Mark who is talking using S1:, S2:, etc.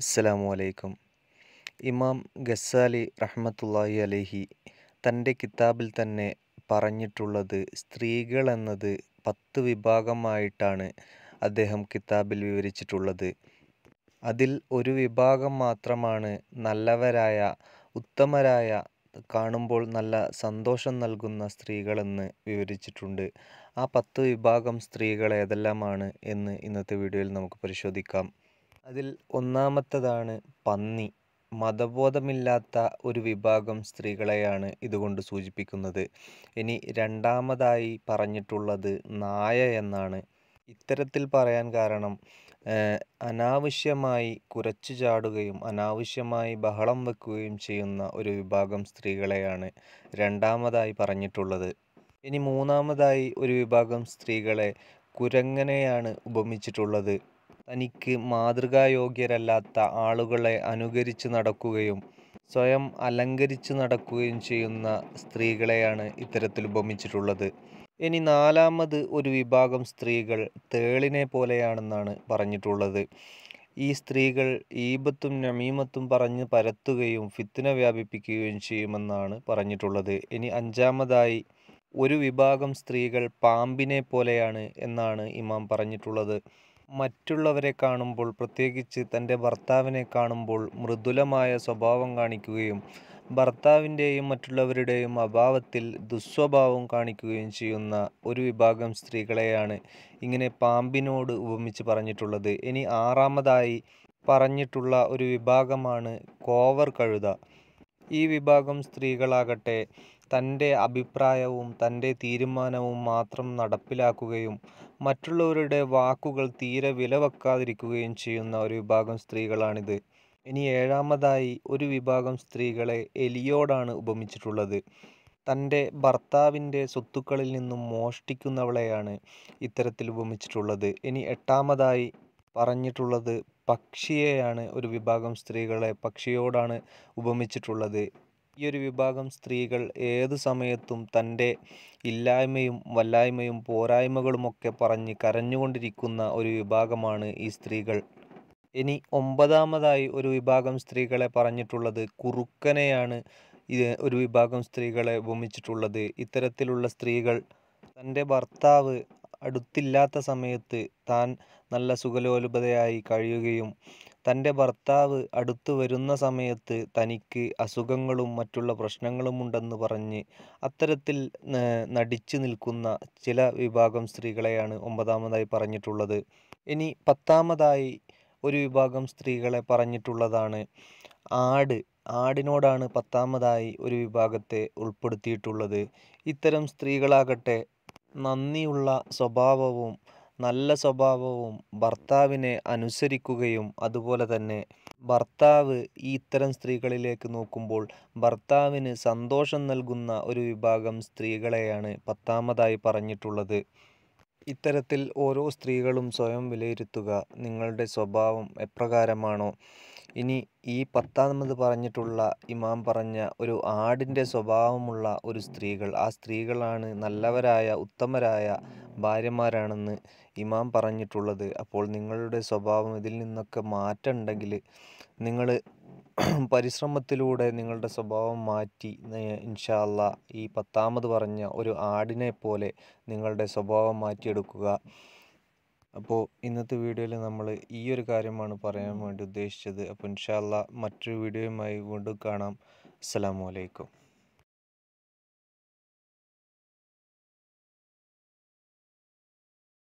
S1: അസ്സലാമു അലൈക്കും ഇമാം ഗസാലി റഹ്മത്തുല്ലാഹി അലഹി തൻ്റെ കിതാബിൽ തന്നെ പറഞ്ഞിട്ടുള്ളത് സ്ത്രീകൾ എന്നത് പത്ത് വിഭാഗമായിട്ടാണ് അദ്ദേഹം കിതാബിൽ വിവരിച്ചിട്ടുള്ളത് അതിൽ ഒരു വിഭാഗം മാത്രമാണ് നല്ലവരായ ഉത്തമരായ കാണുമ്പോൾ നല്ല സന്തോഷം നൽകുന്ന സ്ത്രീകളെന്ന് വിവരിച്ചിട്ടുണ്ട് ആ പത്ത് വിഭാഗം സ്ത്രീകൾ ഏതെല്ലാമാണ് എന്ന് ഇന്നത്തെ വീഡിയോയിൽ നമുക്ക് പരിശോധിക്കാം അതിൽ ഒന്നാമത്തേതാണ് പന്നി മതബോധമില്ലാത്ത ഒരു വിഭാഗം സ്ത്രീകളെയാണ് ഇതുകൊണ്ട് സൂചിപ്പിക്കുന്നത് ഇനി രണ്ടാമതായി പറഞ്ഞിട്ടുള്ളത് നായ എന്നാണ് ഇത്തരത്തിൽ പറയാൻ കാരണം അനാവശ്യമായി കുരച്ചു ചാടുകയും അനാവശ്യമായി ബഹളം വെക്കുകയും ചെയ്യുന്ന ഒരു വിഭാഗം സ്ത്രീകളെയാണ് രണ്ടാമതായി പറഞ്ഞിട്ടുള്ളത് ഇനി മൂന്നാമതായി ഒരു വിഭാഗം സ്ത്രീകളെ കുരങ്ങനെയാണ് ഉപമിച്ചിട്ടുള്ളത് തനിക്ക് മാതൃകായോഗ്യരല്ലാത്ത ആളുകളെ അനുകരിച്ച് നടക്കുകയും സ്വയം അലങ്കരിച്ച് നടക്കുകയും ചെയ്യുന്ന സ്ത്രീകളെയാണ് ഇത്തരത്തിൽ ഉപമിച്ചിട്ടുള്ളത് ഇനി നാലാമത് ഒരു വിഭാഗം സ്ത്രീകൾ തേളിനെ പോലെയാണെന്നാണ് പറഞ്ഞിട്ടുള്ളത് ഈ സ്ത്രീകൾ ഈബത്തും നമീമത്തും പറഞ്ഞ് പരത്തുകയും ഫിത്തിന വ്യാപിപ്പിക്കുകയും ചെയ്യുമെന്നാണ് പറഞ്ഞിട്ടുള്ളത് ഇനി അഞ്ചാമതായി ഒരു വിഭാഗം സ്ത്രീകൾ പാമ്പിനെ പോലെയാണ് എന്നാണ് ഇമാം പറഞ്ഞിട്ടുള്ളത് മറ്റുള്ളവരെ കാണുമ്പോൾ പ്രത്യേകിച്ച് തൻ്റെ ഭർത്താവിനെ കാണുമ്പോൾ മൃദുലമായ സ്വഭാവം കാണിക്കുകയും ഭർത്താവിൻ്റെയും മറ്റുള്ളവരുടെയും അഭാവത്തിൽ ദുസ്വഭാവം കാണിക്കുകയും ചെയ്യുന്ന ഒരു വിഭാഗം സ്ത്രീകളെയാണ് ഇങ്ങനെ പാമ്പിനോട് ഉപമിച്ച് പറഞ്ഞിട്ടുള്ളത് ഇനി ആറാമതായി പറഞ്ഞിട്ടുള്ള ഒരു വിഭാഗമാണ് കോവർ കഴുത ഈ വിഭാഗം സ്ത്രീകളാകട്ടെ തൻ്റെ അഭിപ്രായവും തൻ്റെ തീരുമാനവും മാത്രം നടപ്പിലാക്കുകയും മറ്റുള്ളവരുടെ വാക്കുകൾ തീരെ വിലവെക്കാതിരിക്കുകയും ചെയ്യുന്ന ഒരു വിഭാഗം സ്ത്രീകളാണിത് ഇനി ഏഴാമതായി ഒരു വിഭാഗം സ്ത്രീകളെ എലിയോടാണ് ഉപമിച്ചിട്ടുള്ളത് തൻ്റെ ഭർത്താവിൻ്റെ സ്വത്തുക്കളിൽ നിന്നും മോഷ്ടിക്കുന്നവളെയാണ് ഇത്തരത്തിൽ ഉപമിച്ചിട്ടുള്ളത് ഇനി എട്ടാമതായി പറഞ്ഞിട്ടുള്ളത് പക്ഷിയെയാണ് ഒരു വിഭാഗം സ്ത്രീകളെ പക്ഷിയോടാണ് ഉപമിച്ചിട്ടുള്ളത് ഈ ഒരു വിഭാഗം സ്ത്രീകൾ ഏതു സമയത്തും തൻ്റെ ഇല്ലായ്മയും വല്ലായ്മയും പോരായ്മകളുമൊക്കെ പറഞ്ഞ് കരഞ്ഞുകൊണ്ടിരിക്കുന്ന ഒരു വിഭാഗമാണ് ഈ സ്ത്രീകൾ ഇനി ഒമ്പതാമതായി ഒരു വിഭാഗം സ്ത്രീകളെ പറഞ്ഞിട്ടുള്ളത് കുറുക്കനെയാണ് ഒരു വിഭാഗം സ്ത്രീകളെ ഉപമിച്ചിട്ടുള്ളത് ഇത്തരത്തിലുള്ള സ്ത്രീകൾ തൻ്റെ ഭർത്താവ് അടുത്തില്ലാത്ത സമയത്ത് താൻ നല്ല സുഖലോലുപതയായി കഴിയുകയും തൻ്റെ ഭർത്താവ് അടുത്തു വരുന്ന സമയത്ത് തനിക്ക് അസുഖങ്ങളും മറ്റുള്ള പ്രശ്നങ്ങളും ഉണ്ടെന്ന് പറഞ്ഞ് അത്തരത്തിൽ നടിച്ചു നിൽക്കുന്ന ചില വിഭാഗം സ്ത്രീകളെയാണ് ഒമ്പതാമതായി പറഞ്ഞിട്ടുള്ളത് ഇനി പത്താമതായി ഒരു വിഭാഗം സ്ത്രീകളെ പറഞ്ഞിട്ടുള്ളതാണ് ആട് ആടിനോടാണ് പത്താമതായി ഒരു വിഭാഗത്തെ ഉൾപ്പെടുത്തിയിട്ടുള്ളത് ഇത്തരം സ്ത്രീകളാകട്ടെ നന്ദിയുള്ള സ്വഭാവവും നല്ല സ്വഭാവവും ഭർത്താവിനെ അനുസരിക്കുകയും അതുപോലെ തന്നെ ഭർത്താവ് ഈ ഇത്തരം സ്ത്രീകളിലേക്ക് നോക്കുമ്പോൾ ഭർത്താവിന് സന്തോഷം നൽകുന്ന ഒരു വിഭാഗം സ്ത്രീകളെയാണ് പത്താമതായി പറഞ്ഞിട്ടുള്ളത് ഇത്തരത്തിൽ ഓരോ സ്ത്രീകളും സ്വയം വിലയിരുത്തുക നിങ്ങളുടെ സ്വഭാവം എപ്രകാരമാണോ ഇനി ഈ പത്താമത് പറഞ്ഞിട്ടുള്ള ഇമാം പറഞ്ഞ ഒരു ആടിൻ്റെ സ്വഭാവമുള്ള ഒരു സ്ത്രീകൾ ആ സ്ത്രീകളാണ് നല്ലവരായ ഉത്തമരായ ഭാര്യമാരാണെന്ന് ഇമാം പറഞ്ഞിട്ടുള്ളത് അപ്പോൾ നിങ്ങളുടെ സ്വഭാവം ഇതിൽ നിന്നൊക്കെ മാറ്റമുണ്ടെങ്കിൽ നിങ്ങൾ പരിശ്രമത്തിലൂടെ നിങ്ങളുടെ സ്വഭാവം മാറ്റി ഇൻഷാ ഈ പത്താമത് പറഞ്ഞ ഒരു ആടിനെ പോലെ നിങ്ങളുടെ സ്വഭാവം മാറ്റിയെടുക്കുക അപ്പോൾ ഇന്നത്തെ വീഡിയോയിൽ നമ്മൾ ഈ ഒരു കാര്യമാണ് പറയാൻ വേണ്ടി ഉദ്ദേശിച്ചത് അപ്പോൾ ഇൻഷാ മറ്റൊരു വീഡിയോയുമായി വീണ്ടും കാണാം അസ്സാം വലൈക്കും